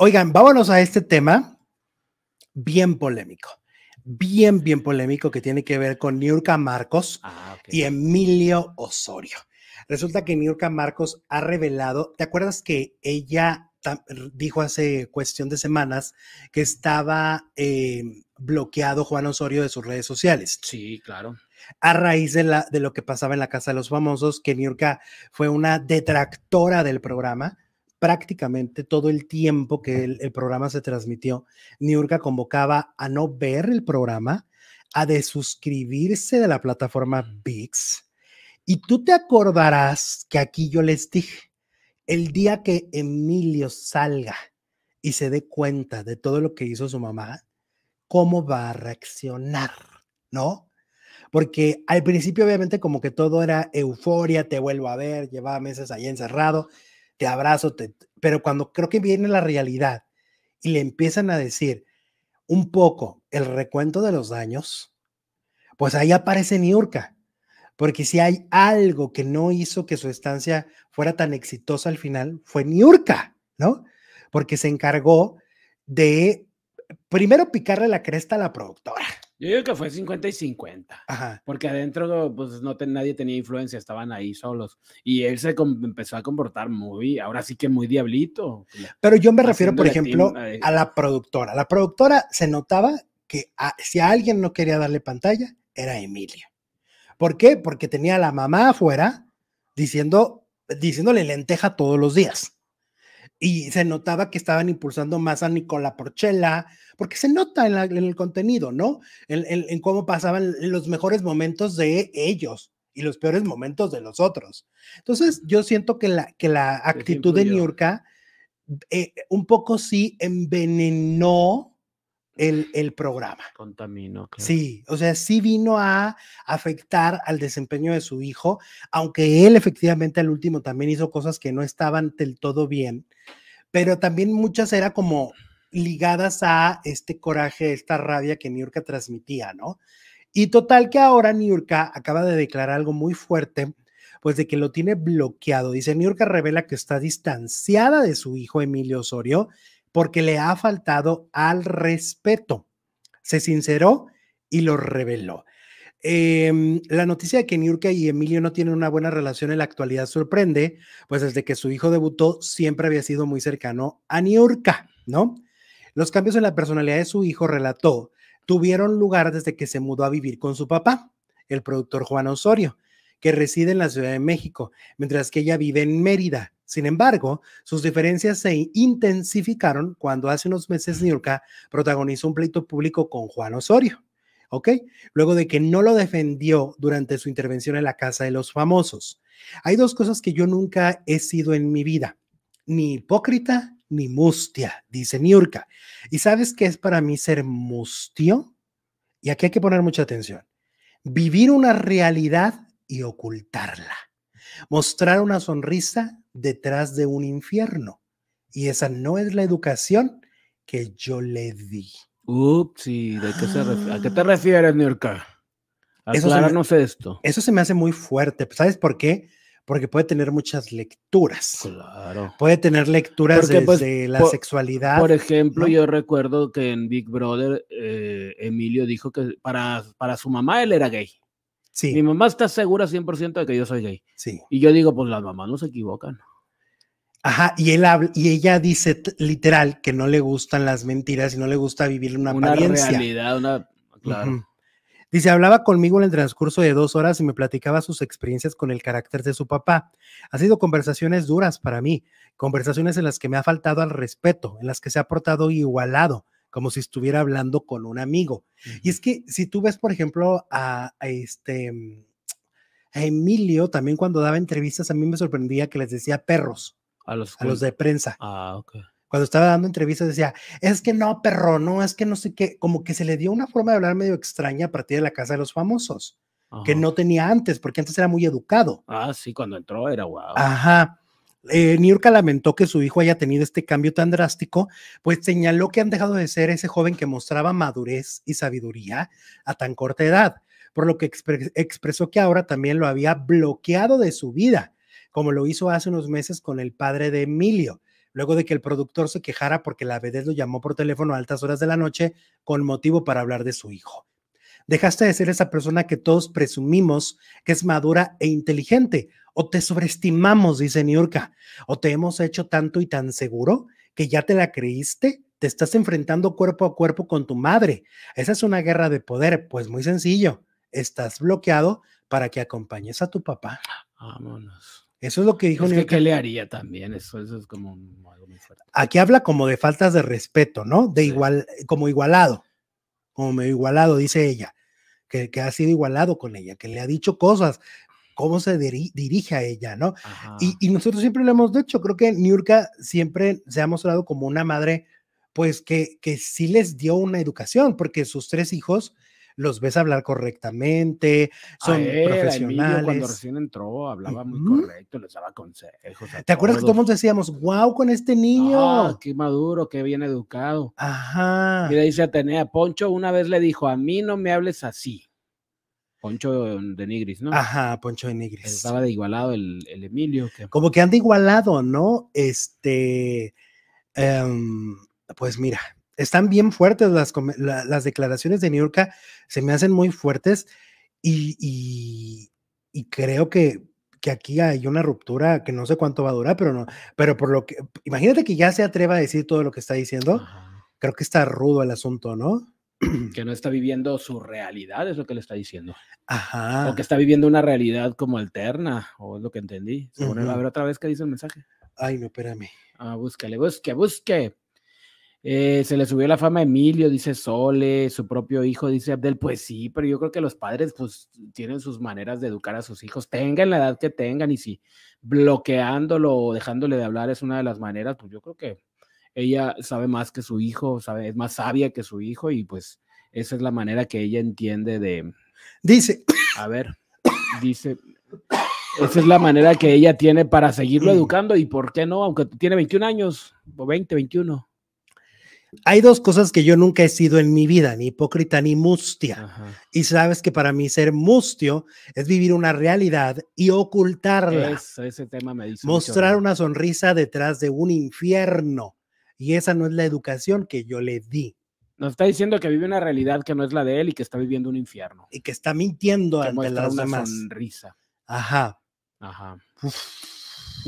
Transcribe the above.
Oigan, vámonos a este tema bien polémico, bien, bien polémico que tiene que ver con Niurka Marcos ah, y Emilio Osorio. Resulta que Niurka Marcos ha revelado, ¿te acuerdas que ella dijo hace cuestión de semanas que estaba em, bloqueado Juan Osorio de sus redes sociales? Sí, claro a raíz de, de, lo que pasaba en la Casa de los Famosos, que Niurka fue una detractora del programa, prácticamente todo el tiempo que el, programa se transmitió, Niurka convocaba a no ver el programa, a desuscribirse de la plataforma VIX. Y tú te acordarás que aquí yo les dije, el día que Emilio salga y se dé cuenta de todo lo que hizo su mamá, ¿cómo va a reaccionar? ¿No? Porque al principio obviamente como que todo era euforia, te vuelvo a ver, llevaba meses ahí encerrado, te abrazo, pero cuando creo que viene la realidad y le empiezan a decir un poco el recuento de los daños, pues ahí aparece Niurka, porque si hay algo que no hizo que su estancia fuera tan exitosa al final, fue Niurka, ¿no? Porque se encargó de primero picarle la cresta a la productora, yo digo que fue 50 y 50. Porque adentro pues no nadie tenía influencia, estaban ahí solos. Y él se empezó a comportar muy, ahora sí que muy diablito. Pero yo me refiero, por ejemplo, eh, a la productora. La productora se notaba que ah, si a alguien no quería darle pantalla, era Emilia. ¿Por qué? Porque tenía a la mamá afuera diciendo, diciéndole lenteja todos los días y se notaba que estaban impulsando más a Nicola Porchela, porque se nota en, el contenido, ¿no? En, cómo pasaban los mejores momentos de ellos y los peores momentos de los otros. Entonces, yo siento que la, que la actitud de Niurka eh, un poco sí envenenó el, programa. Contaminó. Claro. Sí, o sea, sí vino a afectar al desempeño de su hijo, aunque él efectivamente al último también hizo cosas que no estaban del todo bien, pero también muchas era como ligadas a este coraje, esta rabia que Niurka transmitía, ¿no? Y total que ahora Niurka acaba de declarar algo muy fuerte, pues de que lo tiene bloqueado. Dice, Niurka revela que está distanciada de su hijo Emilio Osorio porque le ha faltado al respeto. Se sinceró y lo reveló. Em, la noticia de que Niurka y Emilio no tienen una buena relación en la actualidad sorprende, pues desde que su hijo debutó siempre había sido muy cercano a Niurka, ¿no? Los cambios en la personalidad de su hijo, relató, tuvieron lugar desde que se mudó a vivir con su papá, el productor Juan Osorio, que reside en la Ciudad de México, mientras que ella vive en Mérida. Sin embargo, sus diferencias se intensificaron cuando hace unos meses Niurka protagonizó un pleito público con Juan Osorio. ¿ok? Luego de que no lo defendió durante su intervención en la Casa de los Famosos. Hay dos cosas que yo nunca he sido en mi vida, ni hipócrita ni mustia, dice Niurka. ¿Y sabes qué es para mí ser mustio? Y aquí hay que poner mucha atención. Vivir una realidad y ocultarla. Mostrar una sonrisa detrás de un infierno. Y esa no es la educación que yo le di. Ups, ¿a qué te ah. refieres, Nurka? Acláranos eso esto. Eso se me hace muy fuerte. ¿Sabes por qué? porque puede tener muchas lecturas. Claro. Puede tener lecturas pues, de la sexualidad. Por ejemplo, yo recuerdo que en Big Brother eh, Emilio dijo que para, para su mamá él era gay. Sí. Mi mamá está segura 100% de que yo soy gay. Sí. Y yo digo, pues las mamás no se equivocan. Ajá, y él habla, y ella dice literal que no le gustan las mentiras y no le gusta vivir una, una realidad, claro. Dice, hablaba conmigo en el transcurso de dos horas y me platicaba sus experiencias con el carácter de su papá. Ha sido conversaciones duras para mí, conversaciones en las que me ha faltado al respeto, en las que se ha portado igualado, como si estuviera hablando con un amigo. Y es que si tú ves, por ejemplo, este a Emilio, también cuando daba entrevistas, a mí me sorprendía que les decía perros a los, de prensa. Ah, ok. Cuando estaba dando entrevistas decía, es que no, perro, no, es que no sé qué, como que se le dio una forma de hablar medio extraña a partir de la casa de los famosos, que no tenía antes, porque antes era muy educado. Ah, sí, cuando entró era guau. Ajá. Eh, Niurka lamentó que su hijo haya tenido este cambio tan drástico, pues señaló que han dejado de ser ese joven que mostraba madurez y sabiduría a tan corta edad, por lo que expresó que ahora también lo había bloqueado de su vida como lo hizo hace unos meses con el padre de Emilio, luego de que el productor se quejara porque la vedette lo llamó por teléfono a altas horas de la noche con motivo para hablar de su hijo. Dejaste de ser esa persona que todos presumimos que es madura e inteligente, o te sobreestimamos, dice Niurka, o te hemos hecho tanto y tan seguro que ya te la creíste te estás enfrentando cuerpo a cuerpo con tu madre. Esa es una guerra de poder, pues muy sencillo. Estás bloqueado para que acompañes a tu papá. Vámonos. Eso es lo que dijo Niurka. que, ¿Qué le haría también? Eso, es como algo muy fuerte. Aquí habla como de faltas de respeto, ¿no? De igual, eh, como igualado, como igualado, dice ella, que, ha sido igualado con ella, que le ha dicho cosas, cómo se dirige a ella, ¿no? Y, nosotros siempre lo hemos dicho, creo que Niurka siempre se ha mostrado como una madre, pues que, que sí les dio una educación, porque sus tres hijos los ves hablar correctamente, son profesionales. cuando recién entró hablaba muy correcto, les daba consejos. ¿Te acuerdas que todos decíamos, wow, con este ah, niño? qué maduro, qué bien educado. Ajá. Y le dice Atenea, Poncho una vez le dijo, a mí no me hables así. Poncho de Nigris, ¿no? Ajá, Poncho de Nigris. Estaba de igualado el, Emilio. Como que anda igualado, ¿no? Este, em, pues mira, están bien fuertes las, las declaraciones de Niurka, se me hacen muy fuertes y, y, creo que, que, aquí hay una ruptura que no sé cuánto va a durar, pero no, pero por lo que, imagínate que ya se atreva a decir todo lo que está diciendo, creo que está rudo el asunto, ¿no? Que no está viviendo su realidad, es lo que le está diciendo. Ajá. O que está viviendo una realidad como alterna, o es lo que entendí. Seguro A ver otra vez qué dice el mensaje. Ay, no, espérame. Ah, búscale, busque, busque. Eh, se le subió la fama a Emilio, dice Sole, su propio hijo, dice Abdel. Pues sí, pero yo creo que los padres pues tienen sus maneras de educar a sus hijos, tengan la edad que tengan y si bloqueándolo o dejándole de hablar es una de las maneras, pues yo creo que ella sabe más que su hijo, sabe, es más sabia que su hijo y pues esa es la manera que ella entiende de... Dice. A ver, dice. Esa es la manera que ella tiene para seguirlo mm. educando y por qué no, aunque tiene 21 años o 20, 21. Hay dos cosas que yo nunca he sido en mi vida, ni hipócrita ni mustia. Y sabes que para mí ser mustio es vivir una realidad y ocultarla. ese tema me dice Mostrar una sonrisa detrás de un infierno. Y esa no es la educación que yo le di. Nos está diciendo que vive una realidad que no es la de él y que está viviendo un infierno. Y que está mintiendo al ante las una Sonrisa. Ajá. Ajá.